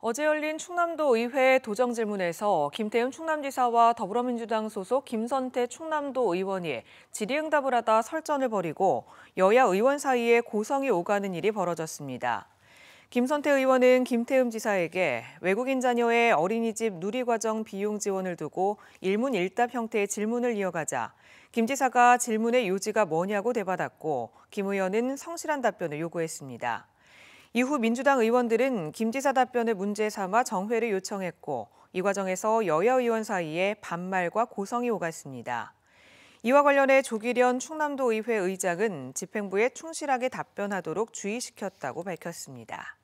어제 열린 충남도 의회 도정질문에서 김태훈 충남지사와 더불어민주당 소속 김선태 충남도 의원이 질의응답을 하다 설전을 벌이고 여야 의원 사이에 고성이 오가는 일이 벌어졌습니다. 김선태 의원은 김태흠 지사에게 외국인 자녀의 어린이집 누리과정 비용 지원을 두고 일문일답 형태의 질문을 이어가자 김 지사가 질문의 요지가 뭐냐고 대받았고 김 의원은 성실한 답변을 요구했습니다. 이후 민주당 의원들은 김 지사 답변을 문제 삼아 정회를 요청했고 이 과정에서 여야 의원 사이에 반말과 고성이 오갔습니다. 이와 관련해 조기련 충남도의회 의장은 집행부에 충실하게 답변하도록 주의시켰다고 밝혔습니다.